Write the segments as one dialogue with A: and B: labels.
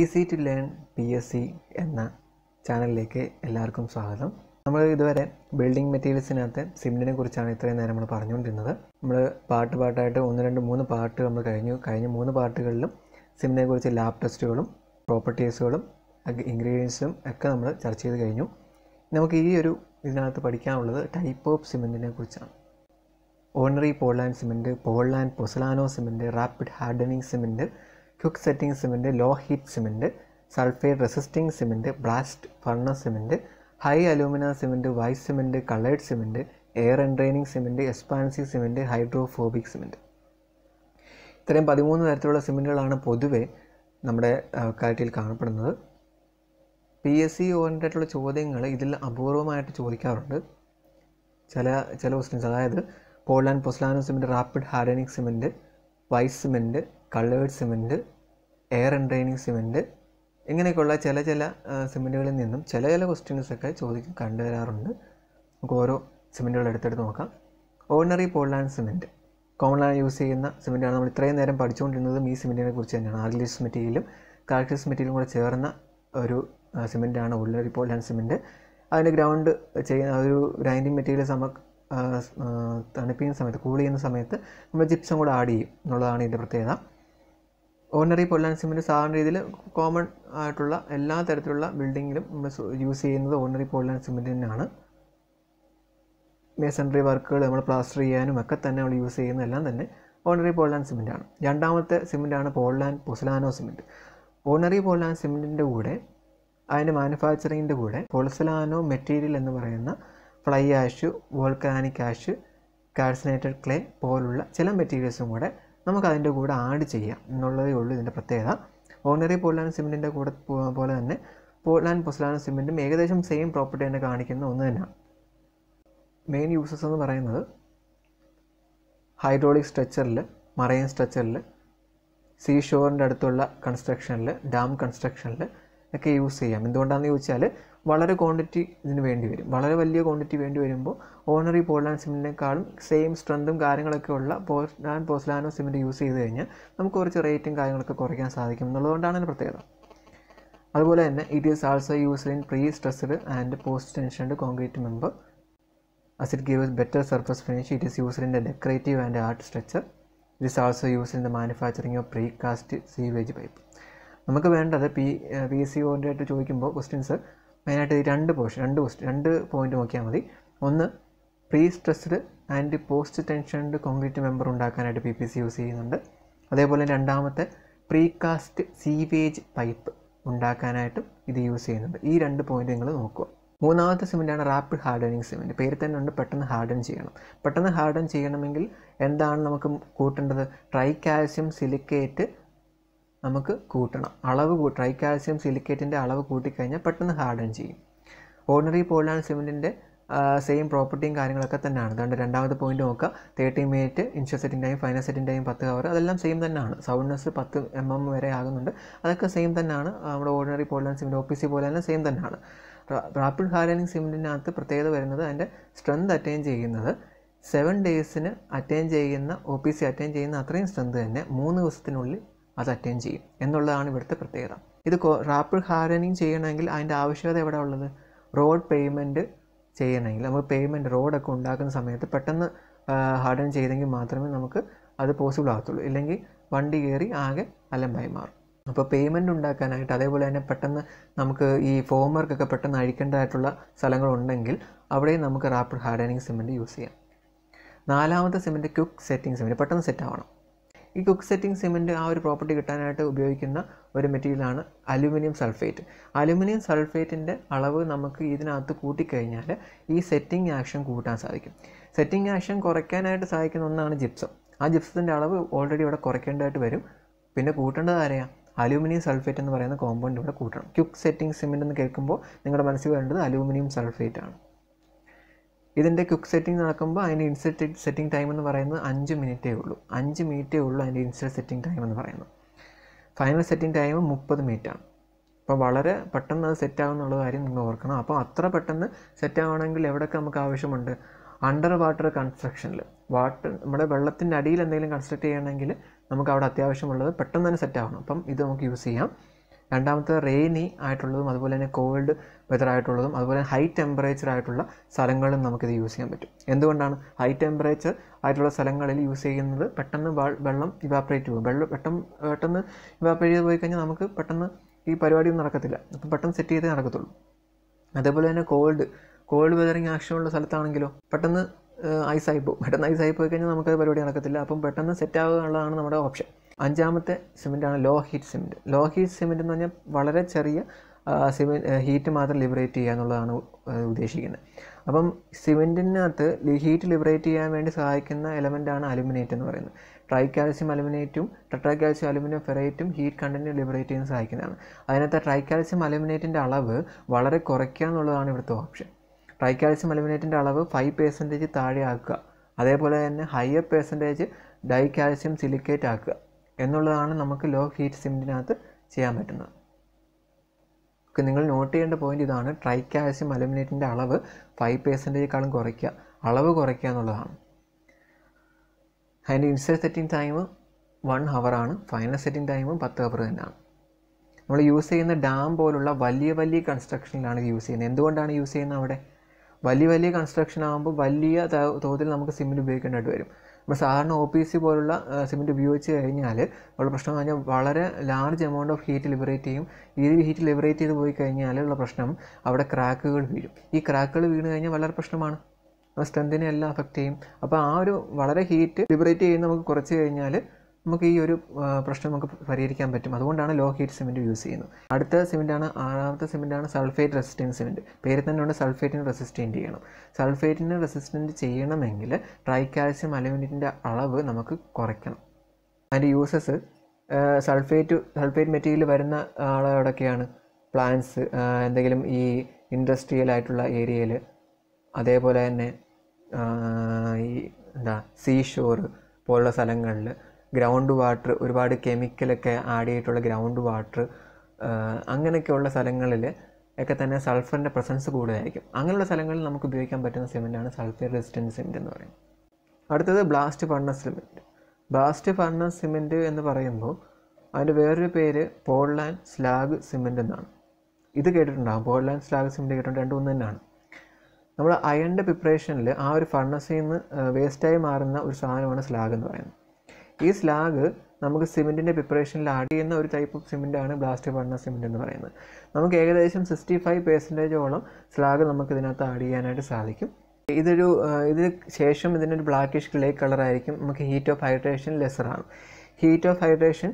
A: easy to learn P S C എന്ന ചാനലിലേക്ക് എല്ലാവർക്കും സ്വാഗതം നമ്മൾ ഇതുവരെ ബിൽഡിംഗ് മെറ്റീരിയൽസിനകത്ത് സിമെൻറ്റിനെ കുറിച്ചാണ് ഇത്രയും നേരം നമ്മൾ പറഞ്ഞുകൊണ്ടിരുന്നത് നമ്മൾ പാട്ട് പാട്ടായിട്ട് ഒന്ന് രണ്ട് മൂന്ന് പാട്ട് നമ്മൾ കഴിഞ്ഞു കഴിഞ്ഞ മൂന്ന് പാട്ടുകളിലും സിമെൻറ്റിനെ കുറിച്ച് ലാബ് ടെസ്റ്റുകളും പ്രോപ്പർട്ടീസുകളും ഇൻഗ്രീഡിയൻസും ഒക്കെ നമ്മൾ ചർച്ച ചെയ്ത് കഴിഞ്ഞു നമുക്ക് ഈ ഒരു ഇതിനകത്ത് പഠിക്കാനുള്ളത് ടൈപ്പ് ഓഫ് സിമെൻറ്റിനെ കുറിച്ചാണ് ordinary Portland cement Portland pozzolana cement rapid hardening cement quick setting cement low heat cement sulphate resisting cement blast furnace cement high alumina cement white cement coloured cement air entraining cement expansive cement hydrophobic cement ഇത്രയും പതിമൂന്ന് തരത്തിലുള്ള സിമെൻറ്റുകളാണ് പൊതുവെ നമ്മുടെ കാറ്റിൽ കാണപ്പെടുന്നത് P S C e ഓറിയൻറ്റായിട്ടുള്ള ചോദ്യങ്ങൾ ഇതിൽ അപൂർവമായിട്ട് ചോദിക്കാറുണ്ട് ചില ചില ക്വസ്റ്റ്യൻസ് അതായത് Portland and pozzolana cement rapid hardening cement white cement കള്ളേഡ് cement air entraining cement ഇങ്ങനെയൊക്കെയുള്ള ചില ചില സിമെൻറ്റുകളിൽ നിന്നും ചില ചില ക്വസ്റ്റ്യൻസൊക്കെ ചോദിക്കും കണ്ടുവരാറുണ്ട് നമുക്ക് ഓരോ സിമെൻറ്റുകൾ എടുത്തെടുത്ത് നോക്കാം ഓർഡിനറി പോൾലാൻഡ് സിമെൻറ്റ് കോമണായി യൂസ് ചെയ്യുന്ന സിമെൻറ്റാണ് നമ്മൾ ഇത്രയും നേരം പഠിച്ചുകൊണ്ടിരുന്നതും ഈ സിമെൻറ്റിനെ കുറിച്ച് തന്നെയാണ് ആർഗ്ലിസ് മെറ്റീരിയലും കാൽക്ലിസ് മെറ്റീരിയലും കൂടെ ചേർന്ന ഒരു സിമെൻറ്റാണ് ഓർഡിനറി പോൾലാൻഡ് സിമെൻറ്റ് അതിൻ്റെ ഗ്രൗണ്ട് ചെയ്യുന്ന ഒരു ഗ്രൈൻഡിങ് മെറ്റീരിയൽ സമ തണുപ്പിക്കുന്ന സമയത്ത് കൂൾ ചെയ്യുന്ന സമയത്ത് നമ്മൾ ജിപ്സം കൂടെ ആഡ് ചെയ്യും എന്നുള്ളതാണ് ഇതിൻ്റെ പ്രത്യേകത ഓർഡിനറി പൊല്ലാൻ സിമെൻറ്റ് സാധാരണ രീതിയിൽ കോമൺ ആയിട്ടുള്ള എല്ലാ തരത്തിലുള്ള ബിൽഡിങ്ങിലും നമ്മൾ യൂസ് ചെയ്യുന്നത് ഓർഡിനറി പൊല്ലാൻ സിമെൻറ്റ് തന്നെയാണ് മേസൺറി വർക്കുകൾ നമ്മൾ പ്ലാസ്റ്റർ ചെയ്യാനും ഒക്കെ തന്നെ നമ്മൾ യൂസ് ചെയ്യുന്ന എല്ലാം തന്നെ ഓർഡിനറി പോളാൻ സിമെൻറ്റാണ് രണ്ടാമത്തെ സിമെൻറ്റാണ് പോളാൻ പൊസലാനോ സിമെൻറ്റ് ഓർഡിനറി പോളാൻ സിമെൻറ്റിൻ്റെ കൂടെ അതിൻ്റെ മാനുഫാക്ചറിങ്ങിൻ്റെ കൂടെ പൊളസലാനോ മെറ്റീരിയൽ എന്ന് പറയുന്ന fly ash volcanic ash calcinated clay പോലുള്ള ചില മെറ്റീരിയൽസും കൂടെ നമുക്ക് കൂടെ ആഡ് ചെയ്യാം എന്നുള്ളതേ ഉള്ളൂ ഇതിൻ്റെ പ്രത്യേകത ഓർഡിനറി പോർട്ട്ലാൻഡ് സിമെൻറ്റിൻ്റെ കൂടെ പോലെ തന്നെ പോർട്ട്ലാൻഡ് പൊസ്ലാൻഡ് സിമെൻറ്റും ഏകദേശം സെയിം പ്രോപ്പർട്ടി തന്നെ കാണിക്കുന്ന ഒന്ന് തന്നെയാണ് മെയിൻ യൂസസ് എന്ന് പറയുന്നത് ഹൈഡ്രോളിക് സ്ട്രക്ചറിൽ മറൈൻ സ്ട്രക്ചറിൽ സീ ഷോറിൻ്റെ അടുത്തുള്ള കൺസ്ട്രക്ഷനിൽ ഡാം കൺസ്ട്രക്ഷനിൽ ഒക്കെ യൂസ് ചെയ്യാം എന്തുകൊണ്ടാണെന്ന് ചോദിച്ചാൽ വളരെ ക്വാണ്ടിറ്റി ഇതിന് വേണ്ടി വരും വളരെ വലിയ ക്വാണ്ടിറ്റി വേണ്ടി വരുമ്പോൾ ഓണറി പോർലാൻഡ് സിമെൻറ്റിനേക്കാളും സെയിം സ്ട്രെങ്തും കാര്യങ്ങളൊക്കെ ഉള്ള പോർലാൻ പോസ്ലാനോ സിമെൻറ്റ് യൂസ് ചെയ്ത് കഴിഞ്ഞാൽ നമുക്ക് കുറച്ച് റേറ്റും കാര്യങ്ങളൊക്കെ കുറയ്ക്കാൻ സാധിക്കും എന്നുള്ളതുകൊണ്ടാണ് അതിന് പ്രത്യേകത അതുപോലെ തന്നെ it is also use in pre stressed and post tensioned concrete member as it give better surface finish it is use in the decorative and art structure it is also use in the the of precast sewage pipe നമുക്ക് വേണ്ടത് P P C ഒൻ്റെ ആയിട്ട് ചോദിക്കുമ്പോൾ questions മെയിനായിട്ട് രണ്ട് portion രണ്ട് question രണ്ട് point നോക്കിയാൽ മതി ഒന്ന് pre stressed and post tensioned concrete member ഉണ്ടാക്കാനായിട്ട് പി പി സി യൂസ് ചെയ്യുന്നുണ്ട് അതേപോലെ രണ്ടാമത്തെ പ്രീകാസ്റ്റ് സീവേജ് പൈപ്പ് ഉണ്ടാക്കാനായിട്ടും ഇത് യൂസ് ചെയ്യുന്നുണ്ട് ഈ രണ്ട് പോയിന്റ് നിങ്ങൾ നോക്കുക മൂന്നാമത്തെ സിമെൻറ്റാണ് റാപ്പിഡ് ഹാർഡനിങ് സിമെൻറ്റ് പേര് തന്നെ ഉണ്ട് പെട്ടെന്ന് ഹാർഡൻ ചെയ്യണം പെട്ടെന്ന് ഹാർഡൻ ചെയ്യണമെങ്കിൽ എന്താണ് നമുക്ക് കൂട്ടേണ്ടത് ട്രൈ കാൽസ്യം സിലിക്കേറ്റ് നമുക്ക് കൂട്ടണം അളവ് ട്രൈ കാൽസ്യം സിലിക്കേറ്റിൻ്റെ അളവ് കൂട്ടിക്കഴിഞ്ഞാൽ പെട്ടെന്ന് ഹാർഡൺ ചെയ്യും ഓർഡിനറി പോലാണ് സിമെൻറ്റിൻ്റെ സെയിം പ്രോപ്പർട്ടിയും കാര്യങ്ങളൊക്കെ തന്നെയാണ് അതുകൊണ്ട് രണ്ടാമത്തെ പോയിന്റ് നോക്കുക തേർട്ടി മിനിറ്റ് ഫൈനൽ സെറ്റിൻ്റെയും പത്ത് കവർ അതെല്ലാം സെയിം തന്നെയാണ് സൗണ്ട്നെസ് പത്ത് എം mm എം വരെ ആകുന്നുണ്ട് അതൊക്കെ സെയിം തന്നെയാണ് നമ്മുടെ ഓർഡിനറി പോലാണ് സിമെൻറ്റ് ഒ പി സി പോലെ തന്നെ സെയിം തന്നെയാണ് റാപ്പിഡ് ഹാർഡനിങ് സിമെൻറ്റിനകത്ത് പ്രത്യേകത വരുന്നത് അതിൻ്റെ സ്ട്രെങ്ത് അറ്റൈൻ ചെയ്യുന്നത് സെവൻ ഡേയ്സിന് അറ്റൈൻ ചെയ്യുന്ന ഒ പി സി അറ്റൈൻ ചെയ്യുന്ന അത്രയും സ്ട്രെങ്ത് തന്നെ മൂന്ന് ദിവസത്തിനുള്ളിൽ അത് അറ്റൻഡ് ചെയ്യും എന്നുള്ളതാണ് ഇവിടുത്തെ പ്രത്യേകത ഇത് റാപ്പിഡ് ഹാർഡനിങ് ചെയ്യണമെങ്കിൽ അതിൻ്റെ ആവശ്യകത എവിടെ ഉള്ളത് റോഡ് പേയ്മെൻറ്റ് ചെയ്യണമെങ്കിൽ നമുക്ക് പേയ്മെൻറ്റ് റോഡൊക്കെ ഉണ്ടാക്കുന്ന സമയത്ത് പെട്ടെന്ന് ഹാർഡൻ ചെയ്തെങ്കിൽ മാത്രമേ നമുക്ക് അത് പോസിബിൾ ആകത്തുള്ളൂ ഇല്ലെങ്കിൽ വണ്ടി കയറി ആകെ അലമ്പായി മാറും അപ്പോൾ പേയ്മെൻറ്റ് ഉണ്ടാക്കാനായിട്ട് അതേപോലെ തന്നെ പെട്ടെന്ന് നമുക്ക് ഈ ഫോം വർക്കൊക്കെ പെട്ടെന്ന് അഴിക്കേണ്ടതായിട്ടുള്ള സ്ഥലങ്ങളുണ്ടെങ്കിൽ അവിടെയും നമുക്ക് റാപ്പിഡ് ഹാർഡനിങ് സിമെൻറ്റ് യൂസ് ചെയ്യാം നാലാമത്തെ സിമെൻറ്റ് ക്യുക്ക് സെറ്റിംഗ് സിമെൻറ്റ് പെട്ടെന്ന് സെറ്റ് ആവണം ഈ കുക്ക് സെറ്റിംഗ് സിമെൻറ്റ് ആ ഒരു പ്രോപ്പർട്ടി കിട്ടാനായിട്ട് ഉപയോഗിക്കുന്ന ഒരു മെറ്റീരിയലാണ് അലുമിനിയം സൾഫേറ്റ് അലുമിനിയം സൾഫേറ്റിൻ്റെ അളവ് നമുക്ക് ഇതിനകത്ത് കൂട്ടിക്കഴിഞ്ഞാൽ ഈ സെറ്റിംഗ് ആക്ഷൻ കൂട്ടാൻ സാധിക്കും സെറ്റിംഗ് ആക്ഷൻ കുറയ്ക്കാനായിട്ട് സഹായിക്കുന്ന ഒന്നാണ് ജിപ്സം ആ ജിപ്സത്തിൻ്റെ അളവ് ഓൾറെഡി ഇവിടെ കുറയ്ക്കേണ്ടതായിട്ട് വരും പിന്നെ കൂട്ടേണ്ടത് ആരെയാണ് അലൂമിനിയം സൾഫേറ്റ് എന്ന് പറയുന്ന കോമ്പൗണ്ട് ഇവിടെ കൂട്ടണം ക്യുക്ക് സെറ്റിംഗ് സിമെൻ്റ് എന്ന് കേൾക്കുമ്പോൾ നിങ്ങളുടെ മനസ്സിൽ വേണ്ടത് അലൂമിനിയം സൾഫേറ്റ് ആണ് ഇതിൻ്റെ ക്വിക്ക് സെറ്റിംഗ് നടക്കുമ്പോൾ അതിൻ്റെ ഇൻസ്റ്റൽ സെറ്റിംഗ് ടൈം എന്ന് പറയുന്നത് അഞ്ച് മിനിറ്റേ ഉള്ളൂ അഞ്ച് മിനിറ്റേ ഉള്ളൂ അതിൻ്റെ ഇൻസ്റ്റൽ സെറ്റിംഗ് ടൈം എന്ന് പറയുന്നത് ഫൈനൽ സെറ്റിംഗ് ടൈം മുപ്പത് മിനിറ്റാണ് അപ്പോൾ വളരെ പെട്ടെന്ന് അത് സെറ്റ് എന്നുള്ള കാര്യം നിങ്ങൾ ഓർക്കണം അപ്പോൾ അത്ര പെട്ടെന്ന് സെറ്റ് ആവണമെങ്കിൽ എവിടെയൊക്കെ നമുക്ക് ആവശ്യമുണ്ട് അണ്ടർ വാട്ടർ കൺസ്ട്രക്ഷനിൽ വാട്ടർ നമ്മുടെ വെള്ളത്തിൻ്റെ അടിയിൽ എന്തെങ്കിലും കൺസ്ട്രക്ട് ചെയ്യണമെങ്കിൽ നമുക്ക് അവിടെ അത്യാവശ്യമുള്ളത് പെട്ടെന്ന് തന്നെ സെറ്റ് ആവണം അപ്പം ഇത് നമുക്ക് യൂസ് ചെയ്യാം രണ്ടാമത്തെ റെയിനി ആയിട്ടുള്ളതും അതുപോലെ തന്നെ കോൾഡ് വെതർ ആയിട്ടുള്ളതും അതുപോലെ ഹൈ ടെമ്പറേച്ചർ ആയിട്ടുള്ള സ്ഥലങ്ങളിലും നമുക്കിത് യൂസ് ചെയ്യാൻ പറ്റും എന്തുകൊണ്ടാണ് ഹൈ ടെമ്പറേച്ചർ ആയിട്ടുള്ള സ്ഥലങ്ങളിൽ യൂസ് ചെയ്യുന്നത് പെട്ടെന്ന് വെള്ളം ഇവാപ്പറേറ്റ് പോകും വെള്ളം പെട്ടെന്ന് പെട്ടെന്ന് ഇവാപ്പറേറ്റ് ചെയ്ത് പോയി കഴിഞ്ഞാൽ നമുക്ക് പെട്ടെന്ന് ഈ പരിപാടിയൊന്നും നടക്കത്തില്ല അപ്പം പെട്ടെന്ന് സെറ്റ് ചെയ്തേ നടക്കത്തുള്ളൂ അതേപോലെ തന്നെ കോൾഡ് കോൾഡ് വെതറിങ് ആവശ്യമുള്ള സ്ഥലത്താണെങ്കിലോ പെട്ടെന്ന് ഐസായി പോകും പെട്ടെന്ന് ഐസായി പോയി കഴിഞ്ഞാൽ നമുക്ക് പരിപാടി നടക്കത്തില്ല അപ്പം പെട്ടെന്ന് സെറ്റ് ആവുക എന്നുള്ളതാണ് നമ്മുടെ ഓപ്ഷൻ അഞ്ചാമത്തെ സിമെൻറ്റാണ് low heat cement low heat cement എന്ന് പറഞ്ഞാൽ വളരെ ചെറിയ സിമെൻറ്റ് ഹീറ്റ് മാത്രം ലിബറേറ്റ് ചെയ്യുക എന്നുള്ളതാണ് ഉദ്ദേശിക്കുന്നത് അപ്പം സിമെൻറ്റിനകത്ത് ഹീറ്റ് ലിബറേറ്റ് ചെയ്യാൻ വേണ്ടി സഹായിക്കുന്ന എലമെൻറ്റാണ് അലുമിനേറ്റ് എന്ന് പറയുന്നത് ട്രൈ കാൽസ്യം അലുമിനേറ്റും ടെട്രാ കാൽസ്യം അലുമിനിയം ഫെറേറ്റും ഹീറ്റ് കണ്ടൻറ്റ് ലിബറേറ്റ് ചെയ്യാൻ സഹായിക്കുന്നതാണ് അതിനകത്ത് ട്രൈ കാൽസ്യം അലുമിനേറ്റിൻ്റെ അളവ് വളരെ കുറയ്ക്കുക എന്നുള്ളതാണ് ഇവിടുത്തെ ഓപ്ഷൻ ട്രൈ കാൽസ്യം അലുമിനേറ്റിൻ്റെ അളവ് ഫൈവ് പെർസെൻറ്റേജ് താഴെ ആക്കുക അതേപോലെ തന്നെ higher percentage di calcium silicate ആക്കുക എന്നുള്ളതാണ് നമുക്ക് ലോ ഹീറ്റ് സിമ്മിനകത്ത് ചെയ്യാൻ പറ്റുന്നത് ഓക്കെ നിങ്ങൾ നോട്ട് ചെയ്യേണ്ട പോയിന്റ് ഇതാണ് ട്രൈക്കാൽസ്യം അലുമിനേറ്റിൻ്റെ അളവ് ഫൈവ് പേഴ്സൻറ്റേജേക്കാളും കുറയ്ക്കുക അളവ് കുറയ്ക്കുക എന്നുള്ളതാണ് അതിൻ്റെ ഇൻസ്റ്റൽ സെറ്റിംഗ് ടൈം വൺ ഹവറാണ് ഫൈനൽ സെറ്റിംഗ് ടൈം പത്ത് ഹവർ തന്നെയാണ് നമ്മൾ യൂസ് ചെയ്യുന്ന ഡാം പോലുള്ള വലിയ വലിയ കൺസ്ട്രക്ഷനിലാണ് ഇത് യൂസ് ചെയ്യുന്നത് എന്തുകൊണ്ടാണ് യൂസ് ചെയ്യുന്നത് അവിടെ വലിയ വലിയ കൺസ്ട്രക്ഷൻ ആകുമ്പോൾ വലിയ തോതിൽ നമുക്ക് സിമ്മിൽ ഉപയോഗിക്കേണ്ടതായിട്ട് വരും നമ്മൾ സാധാരണ ഒ പി സി പോലുള്ള സിമെൻറ്റ് ഉപയോഗിച്ച് കഴിഞ്ഞാൽ ഉള്ള പ്രശ്നം എന്ന് പറഞ്ഞാൽ വളരെ large amount of heat liberate ചെയ്യും ഈ ഹീറ്റ് ലിബറേറ്റ് ചെയ്ത് പോയി കഴിഞ്ഞാൽ ഉള്ള പ്രശ്നം അവിടെ ക്രാക്കുകൾ വീഴും ഈ ക്രാക്കുകൾ വീണ് കഴിഞ്ഞാൽ വളരെ പ്രശ്നമാണ് സ്ട്രെങ്തിനെ എല്ലാം അഫക്റ്റ് ചെയ്യും അപ്പോൾ ആ ഒരു വളരെ ഹീറ്റ് ലിബറേറ്റ് ചെയ്യുന്ന നമുക്ക് കുറച്ച് കഴിഞ്ഞാൽ നമുക്ക് ഈ ഒരു പ്രശ്നം നമുക്ക് പരിഹരിക്കാൻ പറ്റും അതുകൊണ്ടാണ് ലോ ഹീറ്റ് സിമെൻറ്റ് യൂസ് ചെയ്യുന്നത് അടുത്ത സിമെൻറ്റാണ് ആറാമത്തെ സിമെൻറ്റാണ് സൾഫേറ്റ് റെസിസ്റ്റൻറ്റ് സിമെൻറ്റ് പേര് ഉണ്ട് സൾഫേറ്റിന് റെസിസ്റ്റൻറ്റ് ചെയ്യണം സൾഫേറ്റിന് റെസിസ്റ്റൻറ്റ് ചെയ്യണമെങ്കിൽ കാൽസ്യം അലുമിനിയത്തിൻ്റെ അളവ് നമുക്ക് കുറയ്ക്കണം അതിൻ്റെ യൂസസ് സൾഫേറ്റ് സൾഫേറ്റ് മെറ്റീരിയൽ വരുന്ന ആളെവിടൊക്കെയാണ് പ്ലാന്റ്സ് എന്തെങ്കിലും ഈ ഇൻഡസ്ട്രിയൽ ആയിട്ടുള്ള ഏരിയയിൽ അതേപോലെ തന്നെ ഈ എന്താ സീഷോർ പോലുള്ള സ്ഥലങ്ങളിൽ ഗ്രൗണ്ട് വാട്ടർ ഒരുപാട് കെമിക്കലൊക്കെ ആഡ് ചെയ്തിട്ടുള്ള ഗ്രൗണ്ട് വാട്ടർ അങ്ങനെയൊക്കെയുള്ള സ്ഥലങ്ങളിൽ ഒക്കെ തന്നെ സൾഫറിൻ്റെ പ്രസൻസ് കൂടുതലായിരിക്കും അങ്ങനെയുള്ള സ്ഥലങ്ങളിൽ നമുക്ക് ഉപയോഗിക്കാൻ പറ്റുന്ന സിമെൻറ്റാണ് സൾഫർ റെസിസ്റ്റൻസ് സിമെൻറ്റ് എന്ന് പറയുന്നത് അടുത്തത് blast furnace cement blast furnace cement എന്ന് പറയുമ്പോൾ അതിൻ്റെ വേറൊരു പേര് പോൾലാൻഡ് സ്ലാഗ് സിമെൻറ്റ് എന്നാണ് ഇത് കേട്ടിട്ടുണ്ടാകും പോൾലാൻഡ് സ്ലാഗ് സിമെൻറ്റ് കേട്ടിട്ടുണ്ട് രണ്ടും തന്നെയാണ് നമ്മൾ അയണിൻ്റെ പ്രിപ്പറേഷനിൽ ആ ഒരു ഫർണസിൽ നിന്ന് വേസ്റ്റായി മാറുന്ന ഒരു സാധനമാണ് സ്ലാഗ് എന്ന് പറയുന്നത് ഈ സ്ലാഗ് നമുക്ക് സിമെൻറ്റിൻ്റെ പ്രിപ്പറേഷനിൽ ആഡ് ചെയ്യുന്ന ഒരു ടൈപ്പ് ഓഫ് ആണ് ബ്ലാസ്റ്റ് പണ്ണ സിമെൻ്റ് എന്ന് പറയുന്നത് നമുക്ക് ഏകദേശം സിക്സ്റ്റി ഫൈവ് പെർസെൻറ്റേജോളം സ്ലാഗ് നമുക്ക് ഇതിനകത്ത് ആഡ് ചെയ്യാനായിട്ട് സാധിക്കും ഇതൊരു ഇതിന് ശേഷം ഇതിനൊരു ബ്ലാക്കിഷ് ഗ്ലേ കളറായിരിക്കും നമുക്ക് ഹീറ്റ് ഓഫ് ഹൈഡ്രേഷൻ ലെസറാണ് ഹീറ്റ് ഓഫ് ഹൈഡ്രേഷൻ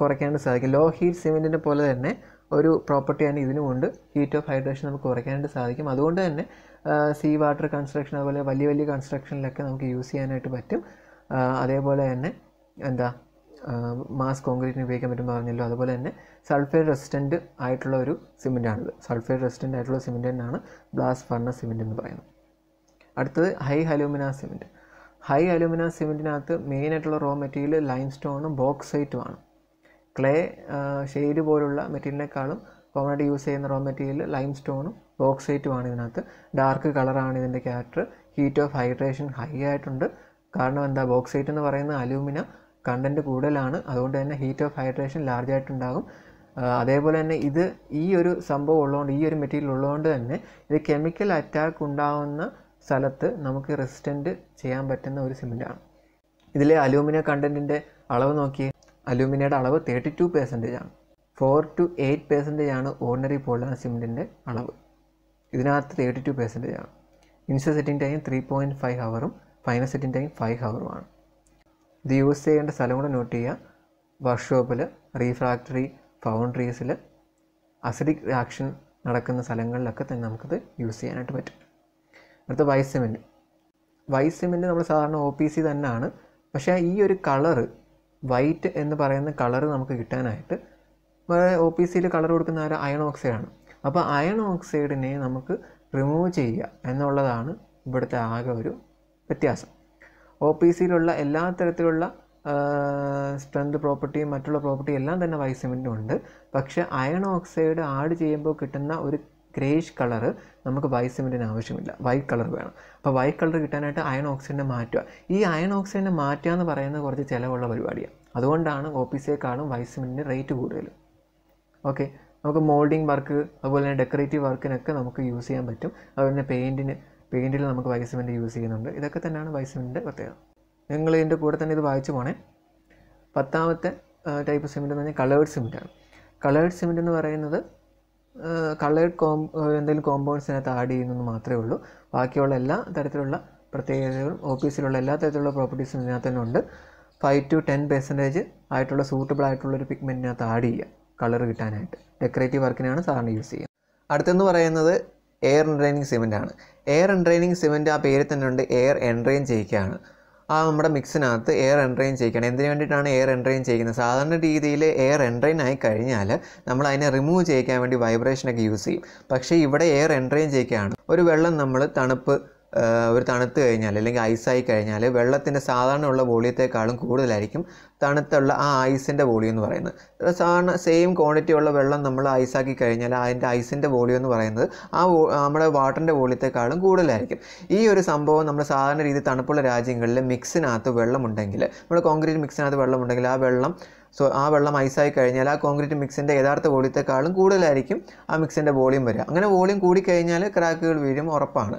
A: കുറയ്ക്കാനായിട്ട് സാധിക്കും ലോ ഹീറ്റ് സിമെൻറ്റിനെ പോലെ തന്നെ ഒരു പ്രോപ്പർട്ടിയാണ് ഇതിനുമുണ്ട് ഹീറ്റ് ഓഫ് ഹൈഡ്രേഷൻ നമുക്ക് കുറയ്ക്കാനായിട്ട് സാധിക്കും അതുകൊണ്ട് തന്നെ സീ വാട്ടർ കൺസ്ട്രക്ഷൻ അതുപോലെ വലിയ വലിയ കൺസ്ട്രക്ഷനിലൊക്കെ നമുക്ക് യൂസ് ചെയ്യാനായിട്ട് പറ്റും അതേപോലെ തന്നെ എന്താ മാസ് കോൺക്രീറ്റിന് ഉപയോഗിക്കാൻ പറ്റും പറഞ്ഞല്ലോ അതുപോലെ തന്നെ സൾഫേറ്റ് റെസിസ്റ്റൻറ്റ് ആയിട്ടുള്ള ഒരു സിമെൻറ്റാണിത് സൾഫേറ്റ് റെസിസ്റ്റൻ്റ് ആയിട്ടുള്ള തന്നെയാണ് ബ്ലാസ് ഫർണസ് സിമെൻ്റ് എന്ന് പറയുന്നത് അടുത്തത് high alumina cement high alumina സിമെൻറ്റിനകത്ത് ആയിട്ടുള്ള റോ മെറ്റീരിയൽ ലൈം സ്റ്റോണും ബോക്സൈറ്റുമാണ് ക്ലേ ഷെയ്ഡ് പോലുള്ള മെറ്റീരിയലിനേക്കാളും കോമണായിട്ട് യൂസ് ചെയ്യുന്ന റോ മെറ്റീരിയൽ ലൈം സ്റ്റോണും ബോക്സൈറ്റുമാണ് ഇതിനകത്ത് ഡാർക്ക് കളറാണ് ഇതിൻ്റെ character heat of hydration high ആയിട്ടുണ്ട് കാരണം എന്താ ബോക്സൈറ്റ് എന്ന് പറയുന്ന അലൂമിന കണ്ടൻറ്റ് കൂടുതലാണ് അതുകൊണ്ട് തന്നെ ഹീറ്റ് ഓഫ് ഹൈഡ്രേഷൻ ലാർജായിട്ടുണ്ടാകും അതേപോലെ തന്നെ ഇത് ഈ ഒരു സംഭവം ഉള്ളതുകൊണ്ട് ഈ ഒരു മെറ്റീരിയൽ ഉള്ളതുകൊണ്ട് തന്നെ ഇത് കെമിക്കൽ അറ്റാക്ക് ഉണ്ടാകുന്ന സ്ഥലത്ത് നമുക്ക് റെസിസ്റ്റൻറ്റ് ചെയ്യാൻ പറ്റുന്ന ഒരു സിമെൻറ്റാണ് ഇതിലെ അലൂമിനിയ കണ്ടൻറ്റിൻ്റെ അളവ് നോക്കി അലൂമിനിയുടെ അളവ് തേർട്ടി ടു പേഴ്സൻറ്റേജ് ആണ് ഫോർ ടു എയ്റ്റ് പേഴ്സൻറ്റേജ് ആണ് ഓർഡിനറി പോളാണ് സിമെൻറ്റിൻ്റെ അളവ് ഇതിനകത്ത് തേർട്ടി ടു പേഴ്സൻറ്റേജ് ആണ് initial setting time three point five ഹവറും ഫൈനസെറ്റിൻ ടൈം ഫൈവ് ആണ് ഇത് യൂസ് ചെയ്യേണ്ട സ്ഥലം കൂടെ നോട്ട് ചെയ്യുക വർക്ക്ഷോപ്പിൽ റീഫ്രാക്ടറി ഫൗണ്ട്രീസിൽ അസിഡിക് റിയാക്ഷൻ നടക്കുന്ന സ്ഥലങ്ങളിലൊക്കെ തന്നെ നമുക്കിത് യൂസ് ചെയ്യാനായിട്ട് പറ്റും അടുത്ത വൈസമിൻ്റ് വൈസമിൻ്റ് നമ്മൾ സാധാരണ ഒ പി സി തന്നെയാണ് പക്ഷേ ഈ ഒരു കളറ് വൈറ്റ് എന്ന് പറയുന്ന കളറ് നമുക്ക് കിട്ടാനായിട്ട് ഒ പി സിയിൽ കളർ കൊടുക്കുന്ന ഒരു അയൺ ഓക്സൈഡാണ് അപ്പോൾ അയൺ ഓക്സൈഡിനെ നമുക്ക് റിമൂവ് ചെയ്യുക എന്നുള്ളതാണ് ഇവിടുത്തെ ആകെ ഒരു വ്യത്യാസം ഒ പി സിയിലുള്ള എല്ലാ തരത്തിലുള്ള സ്ട്രെങ്ത് പ്രോപ്പർട്ടിയും മറ്റുള്ള പ്രോപ്പർട്ടിയും എല്ലാം തന്നെ ഉണ്ട് പക്ഷേ അയൺ ഓക്സൈഡ് ആഡ് ചെയ്യുമ്പോൾ കിട്ടുന്ന ഒരു ഗ്രേഷ് കളർ നമുക്ക് വൈറ്റ് സിമെൻറ്റിന് ആവശ്യമില്ല വൈറ്റ് കളർ വേണം അപ്പോൾ വൈറ്റ് കളർ കിട്ടാനായിട്ട് അയൺ ഓക്സൈഡിനെ മാറ്റുക ഈ അയൺ ഓക്സൈഡിനെ മാറ്റുക എന്ന് പറയുന്നത് കുറച്ച് ചിലവുള്ള പരിപാടിയാണ് അതുകൊണ്ടാണ് ഒ പി സിയെക്കാളും വൈറ്റ് സിമെൻറ്റിന് റേറ്റ് കൂടുതൽ ഓക്കെ നമുക്ക് മോൾഡിംഗ് വർക്ക് അതുപോലെ തന്നെ ഡെക്കറേറ്റീവ് വർക്കിനൊക്കെ നമുക്ക് യൂസ് ചെയ്യാൻ പറ്റും അതുപോലെ തന്നെ പെയിൻറ്റിന് പെയിൻറ്റിൽ നമുക്ക് വൈസമിൻ്റെ യൂസ് ചെയ്യുന്നുണ്ട് ഇതൊക്കെ തന്നെയാണ് വൈസമിൻ്റെ പ്രത്യേകത നിങ്ങൾ ഇതിൻ്റെ കൂടെ തന്നെ ഇത് വായിച്ചു പോണേ പത്താമത്തെ ടൈപ്പ് സിമെൻ്റ് എന്ന് പറഞ്ഞാൽ കളേർഡ് സിമെൻറ്റാണ് കളേർഡ് സിമെൻ്റ് എന്ന് പറയുന്നത് കളേർഡ് കോം എന്തെങ്കിലും കോമ്പൗണ്ട്സിനകത്ത് ആഡ് ചെയ്യുന്നതെന്ന് മാത്രമേ ഉള്ളൂ ബാക്കിയുള്ള എല്ലാ തരത്തിലുള്ള പ്രത്യേകതകളും ഓഫീസിലുള്ള എല്ലാ തരത്തിലുള്ള പ്രോപ്പർട്ടീസും ഇതിനകത്ത് തന്നെ ഉണ്ട് ഫൈവ് ടു ടെൻ പെർസെൻറ്റേജ് ആയിട്ടുള്ള സൂട്ടബിൾ ആയിട്ടുള്ള ഒരു പിഗ്മെൻറ്റിനകത്ത് ആഡ് ചെയ്യുക കളർ കിട്ടാനായിട്ട് ഡെക്കറേറ്റീവ് വർക്കിനാണ് സാധാരണ യൂസ് ചെയ്യുക അടുത്തെന്ന് പറയുന്നത് എയർ എൻട്രെയിനിങ് സിമെൻ്റ് ആണ് എയർ എൻട്രെയിനിങ് സിമെൻറ്റ് ആ പേരിൽ തന്നെ ഉണ്ട് എയർ എൻട്രെയിൻ ചെയ്യിക്കുകയാണ് ആ നമ്മുടെ മിക്സിനകത്ത് എയർ എൻട്രെയിൻ ചെയ്യിക്കണം എന്തിനു വേണ്ടിയിട്ടാണ് എയർ എൻട്രെയിൻ ചെയ്യുന്നത് സാധാരണ രീതിയിൽ എയർ എൻട്രെയിൻ ആയി കഴിഞ്ഞാൽ നമ്മൾ അതിനെ റിമൂവ് ചെയ്യിക്കാൻ വേണ്ടി വൈബ്രേഷനൊക്കെ യൂസ് ചെയ്യും പക്ഷേ ഇവിടെ എയർ എൻട്രെയിൻ ചെയ്യിക്കുകയാണ് ഒരു വെള്ളം നമ്മൾ തണുപ്പ് ഒരു തണുത്ത് കഴിഞ്ഞാൽ അല്ലെങ്കിൽ ഐസായി കഴിഞ്ഞാൽ വെള്ളത്തിൻ്റെ സാധാരണയുള്ള വോളിയത്തെക്കാളും കൂടുതലായിരിക്കും തണുത്തുള്ള ആ ഐസിൻ്റെ വോളിയം എന്ന് പറയുന്നത് സാധാരണ സെയിം ക്വാണ്ടിറ്റി ഉള്ള വെള്ളം നമ്മൾ ഐസാക്കി കഴിഞ്ഞാൽ അതിൻ്റെ ഐസിൻ്റെ വോളിയം എന്ന് പറയുന്നത് ആ നമ്മുടെ വാട്ടറിൻ്റെ വോളിയത്തെക്കാളും കൂടുതലായിരിക്കും ഈ ഒരു സംഭവം നമ്മൾ സാധാരണ രീതി തണുപ്പുള്ള രാജ്യങ്ങളിൽ മിക്സിനകത്ത് വെള്ളമുണ്ടെങ്കിൽ നമ്മുടെ കോൺക്രീറ്റ് മിക്സിനകത്ത് വെള്ളമുണ്ടെങ്കിൽ ആ വെള്ളം സോ ആ വെള്ളം ഐസായി കഴിഞ്ഞാൽ ആ കോൺക്രീറ്റ് മിക്സിൻ്റെ യഥാർത്ഥ വോളിയത്തെക്കാളും കൂടുതലായിരിക്കും ആ മിക്സിൻ്റെ വോളിയം വരിക അങ്ങനെ വോളിയം കൂടിക്കഴിഞ്ഞാൽ ക്രാക്കുകൾ വീഴും ഉറപ്പാണ്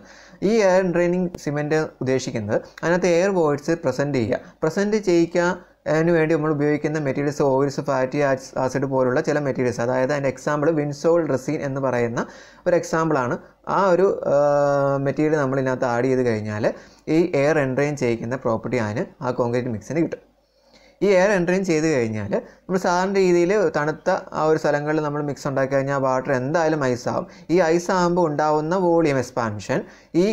A: ഈ എയർ ഡ്രെയിനിങ് സിമെൻറ്റ് ഉദ്ദേശിക്കുന്നത് അതിനകത്ത് എയർ വോയിഡ്സ് പ്രസൻറ്റ് ചെയ്യുക പ്രസൻറ്റ് ചെയ്യിക്കുക അതിന് വേണ്ടി നമ്മൾ ഉപയോഗിക്കുന്ന മെറ്റീരിയൽസ് ഓയിൽസ് ഫാറ്റി ആസിഡ് പോലുള്ള ചില മെറ്റീരിയൽസ് അതായത് അതിൻ്റെ എക്സാമ്പിൾ വിൻസോൾ റെസീൻ എന്ന് പറയുന്ന ഒരു എക്സാമ്പിളാണ് ആ ഒരു മെറ്റീരിയൽ നമ്മൾ ഇതിനകത്ത് ആഡ് ചെയ്ത് കഴിഞ്ഞാൽ ഈ എയർ എൻട്രെയിൻ ചെയ്യിക്കുന്ന പ്രോപ്പർട്ടി അതിന് ആ കോൺക്രീറ്റ് മിക്സിന് കിട്ടും ഈ എയർ എൻട്രിങ് ചെയ്ത് കഴിഞ്ഞാൽ നമ്മൾ സാധാരണ രീതിയിൽ തണുത്ത ആ ഒരു സ്ഥലങ്ങളിൽ നമ്മൾ മിക്സ് ഉണ്ടാക്കി കഴിഞ്ഞാൽ വാട്ടർ എന്തായാലും ഐസ് ആവും ഈ ഐസ് ആകുമ്പോൾ ഉണ്ടാവുന്ന വോളിയം എക്സ്പാൻഷൻ ഈ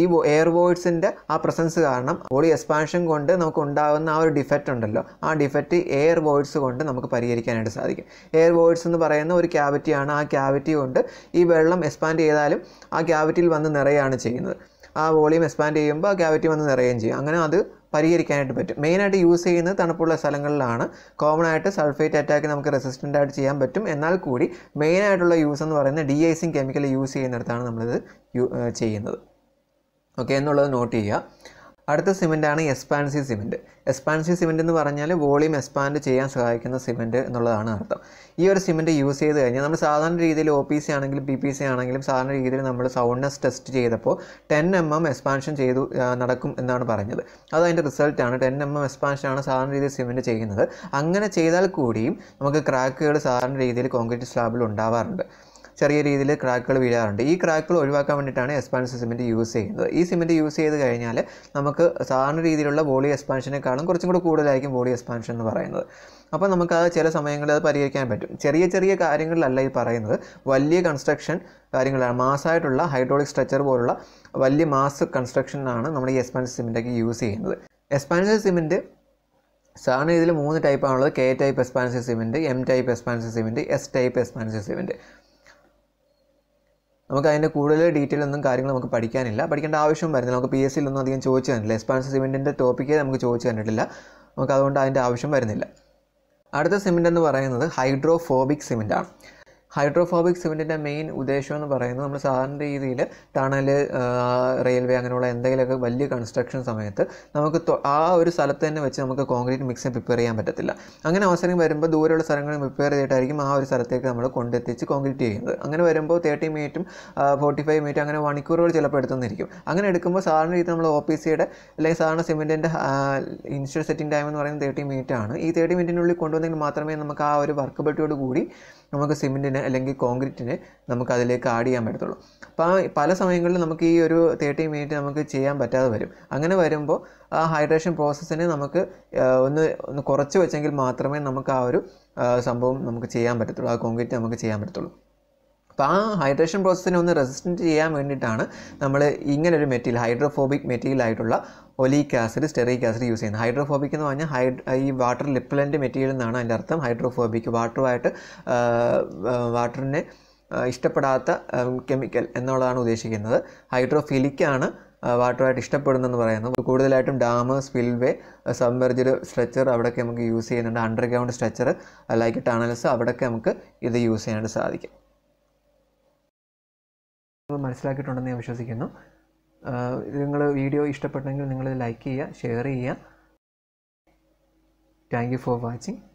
A: ഈ എയർ വോയിഡ്സിൻ്റെ ആ പ്രസൻസ് കാരണം ബോഡി എക്സ്പാൻഷൻ കൊണ്ട് നമുക്ക് ഉണ്ടാകുന്ന ആ ഒരു ഡിഫക്റ്റ് ഉണ്ടല്ലോ ആ ഡിഫക്റ്റ് എയർ വോയിഡ്സ് കൊണ്ട് നമുക്ക് പരിഹരിക്കാനായിട്ട് സാധിക്കും എയർ വോയിഡ്സ് എന്ന് പറയുന്ന ഒരു ക്യാവിറ്റിയാണ് ആ ക്യാവിറ്റി കൊണ്ട് ഈ വെള്ളം എക്സ്പാൻഡ് ചെയ്താലും ആ ക്യാവിറ്റിയിൽ വന്ന് നിറയാണ് ചെയ്യുന്നത് ആ വോളിയം എക്സ്പാൻഡ് ചെയ്യുമ്പോൾ ആ ക്യാവിറ്റി വന്ന് നിറയുകയും ചെയ്യും അങ്ങനെ അത് പരിഹരിക്കാനായിട്ട് പറ്റും മെയിനായിട്ട് യൂസ് ചെയ്യുന്നത് തണുപ്പുള്ള സ്ഥലങ്ങളിലാണ് കോമൺ ആയിട്ട് സൾഫേറ്റ് അറ്റാക്ക് നമുക്ക് റെസിസ്റ്റൻ്റ് ആയിട്ട് ചെയ്യാൻ പറ്റും എന്നാൽ കൂടി മെയിനായിട്ടുള്ള യൂസ് എന്ന് പറയുന്നത് ഡി ഐസിങ് കെമിക്കൽ യൂസ് ചെയ്യുന്നിടത്താണ് നമ്മളിത് ചെയ്യുന്നത് ഓക്കെ എന്നുള്ളത് നോട്ട് ചെയ്യുക അടുത്ത സിമെൻറ്റാണ് എക്സ്പാൻസീവ് സിമെൻറ്റ് എക്സ്പാൻസീവ് സിമെൻറ്റ് എന്ന് പറഞ്ഞാൽ വോളിയം എക്സ്പാൻഡ് ചെയ്യാൻ സഹായിക്കുന്ന സിമെൻറ്റ് എന്നുള്ളതാണ് അർത്ഥം ഈ ഒരു സിമെൻറ്റ് യൂസ് ചെയ്ത് കഴിഞ്ഞാൽ നമ്മൾ സാധാരണ രീതിയിൽ ഒ പി സി ആണെങ്കിലും പി പി സി ആണെങ്കിലും സാധാരണ രീതിയിൽ നമ്മൾ സൗണ്ട്നെസ് ടെസ്റ്റ് ചെയ്തപ്പോൾ ടെൻ എം എം എക്സ്പാൻഷൻ ചെയ്തു നടക്കും എന്നാണ് പറഞ്ഞത് അത് അതിൻ്റെ റിസൾട്ടാണ് ടെൻ എം എം ആണ് സാധാരണ രീതിയിൽ സിമെൻറ്റ് ചെയ്യുന്നത് അങ്ങനെ ചെയ്താൽ കൂടിയും നമുക്ക് ക്രാക്കുകൾ സാധാരണ രീതിയിൽ കോൺക്രീറ്റ് സ്ലാബിൽ ഉണ്ടാവാറുണ്ട് ചെറിയ രീതിയിൽ ക്രാക്കുകൾ വീഴാറുണ്ട് ഈ ക്രാക്കുകൾ ഒഴിവാക്കാൻ വേണ്ടിയിട്ടാണ് എക്സ്പാൻഷൻ സിമെൻറ്റ് യൂസ് ചെയ്യുന്നത് ഈ സിമെൻറ്റ് യൂസ് ചെയ്ത് കഴിഞ്ഞാൽ നമുക്ക് സാധാരണ രീതിയിലുള്ള ബോഡി എക്സ്പാൻഷനേക്കാളും കുറച്ചും കൂടി കൂടുതലായിരിക്കും ബോഡി എക്സ്പാൻഷൻ എന്ന് പറയുന്നത് അപ്പോൾ നമുക്ക് അത് ചില സമയങ്ങളിൽ അത് പരിഹരിക്കാൻ പറ്റും ചെറിയ ചെറിയ കാര്യങ്ങളിലല്ല ഈ പറയുന്നത് വലിയ കൺസ്ട്രക്ഷൻ കാര്യങ്ങളാണ് മാസ്സായിട്ടുള്ള ഹൈഡ്രോളിക് സ്ട്രക്ചർ പോലുള്ള വലിയ മാസ് കൺസ്ട്രക്ഷനാണ് നമ്മൾ ഈ എക്സ്പാൻഷൻ സിമെൻറ്റൊക്കെ യൂസ് ചെയ്യുന്നത് എക്സ്പാൻഷൻ സിമെൻറ്റ് സാധാരണ രീതിയിൽ മൂന്ന് ടൈപ്പാണുള്ളത് K type expansive cement M type expansive cement S type expansive cement നമുക്ക് അതിൻ്റെ കൂടുതൽ ഡീറ്റെയിൽ ഒന്നും കാര്യങ്ങൾ നമുക്ക് പഠിക്കാനില്ല പഠിക്കേണ്ട ആവശ്യവും വരുന്നില്ല നമുക്ക് പി എസ് ഒന്നും അധികം ചോദിച്ചു തന്നില്ല എക്സ്പാൻസ് സിമെൻറ്റിൻ്റെ ടോപ്പിക്കേ നമുക്ക് ചോദിച്ചു തന്നിട്ടില്ല നമുക്ക് അതുകൊണ്ട് അതിൻ്റെ ആവശ്യം വരുന്നില്ല അടുത്ത സിമെൻ്റ് എന്ന് പറയുന്നത് ഹൈഡ്രോഫോബിക് സിമെൻ്റാണ് ഹൈഡ്രോഫോബിക് സിമെൻറ്റിൻ്റെ മെയിൻ ഉദ്ദേശം എന്ന് പറയുന്നത് നമ്മൾ സാധാരണ രീതിയിൽ ടണൽ റെയിൽവേ അങ്ങനെയുള്ള എന്തെങ്കിലുമൊക്കെ വലിയ കൺസ്ട്രക്ഷൻ സമയത്ത് നമുക്ക് ആ ഒരു സ്ഥലത്ത് തന്നെ വെച്ച് നമുക്ക് കോൺക്രീറ്റ് മിക്സ് പ്രിപ്പയർ ചെയ്യാൻ പറ്റത്തില്ല അങ്ങനെ അവസരം വരുമ്പോൾ ദൂരെയുള്ള സ്ഥലങ്ങളിൽ പ്രിപ്പയർ ചെയ്തിട്ടായിരിക്കും ആ ഒരു സ്ഥലത്തേക്ക് നമ്മൾ കൊണ്ടെത്തിച്ച് കോൺക്രീറ്റ് ചെയ്യുന്നത് അങ്ങനെ വരുമ്പോൾ തേർട്ടി മിനിറ്റും ഫോർട്ടി ഫൈവ് മിനിറ്റും അങ്ങനെ മണിക്കൂറുകൾ ചിലപ്പോൾ എടുത്തുനിന്നിരിക്കും അങ്ങനെ എടുക്കുമ്പോൾ സാധാരണ രീതിയിൽ നമ്മൾ ഒ പി സിയുടെ അല്ലെങ്കിൽ സാധാരണ സിമെൻറ്റിൻ്റെ ഇൻസ്റ്റൽ സെറ്റിംഗ് ടൈം എന്ന് പറയുന്നത് തേർട്ടി മിനിറ്റ് ആണ് ഈ തേർട്ടി മിനിറ്റിനുള്ളിൽ കൊണ്ടുവന്നെങ്കിൽ മാത്രമേ നമുക്ക് ആ ഒരു ബട്ടിയോട് കൂടി നമുക്ക് സിമെൻറ്റിന് അല്ലെങ്കിൽ കോൺക്രീറ്റിന് നമുക്ക് അതിലേക്ക് ആഡ് ചെയ്യാൻ പറ്റത്തുള്ളൂ അപ്പോൾ ആ പല സമയങ്ങളിലും നമുക്ക് ഈ ഒരു തേർട്ടി മിനിറ്റ് നമുക്ക് ചെയ്യാൻ പറ്റാതെ വരും അങ്ങനെ വരുമ്പോൾ ആ ഹൈഡ്രേഷൻ പ്രോസസ്സിനെ നമുക്ക് ഒന്ന് ഒന്ന് കുറച്ച് വെച്ചെങ്കിൽ മാത്രമേ നമുക്ക് ആ ഒരു സംഭവം നമുക്ക് ചെയ്യാൻ പറ്റത്തുള്ളൂ ആ കോൺക്രീറ്റ് നമുക്ക് ചെയ്യാൻ പറ്റത്തുള്ളൂ അപ്പോൾ ആ ഹൈഡ്രേഷൻ പ്രോസസ്സിനെ ഒന്ന് റെസിസ്റ്റൻറ്റ് ചെയ്യാൻ വേണ്ടിയിട്ടാണ് നമ്മൾ ഇങ്ങനൊരു മെറ്റീരിയൽ ഹൈഡ്രോഫോബിക് മെറ്റീരിയൽ ആയിട്ടുള്ള oleic acid stearic acid use ചെയ്യുന്നത് ഹൈഡ്രോഫോബിക് എന്ന് പറഞ്ഞാൽ ഹൈഡ് ഈ വാട്ടർ ലിപ്ലൻ്റ് മെറ്റീരിയൽ എന്നാണ് അതിൻ്റെ അർത്ഥം ഹൈഡ്രോഫോബിക് വാട്ടറുമായിട്ട് വാട്ടറിനെ ഇഷ്ടപ്പെടാത്ത കെമിക്കൽ എന്നുള്ളതാണ് ഉദ്ദേശിക്കുന്നത് ഹൈഡ്രോഫിലിക് ആണ് വാട്ടറായിട്ട് ഇഷ്ടപ്പെടുന്നെന്ന് പറയുന്നത് കൂടുതലായിട്ടും ഡാം സ്പിൽവേ സബ്മെർജ്ഡ് സ്ട്രെച്ചർ അവിടെയൊക്കെ നമുക്ക് യൂസ് ചെയ്യുന്നുണ്ട് അണ്ടർഗ്രൗണ്ട് സ്ട്രെച്ചർ ലൈക്ക് ടണൽസ് അവിടെയൊക്കെ നമുക്ക് ഇത് യൂസ് ചെയ്യാനായിട്ട് സാധിക്കും മനസ്സിലാക്കിയിട്ടുണ്ടെന്ന് ഞാൻ വിശ്വസിക്കുന്നു നിങ്ങൾ വീഡിയോ ഇഷ്ടപ്പെട്ടെങ്കിൽ നിങ്ങൾ ലൈക്ക് ചെയ്യുക ഷെയർ ചെയ്യുക താങ്ക് യു ഫോർ വാച്ചിങ്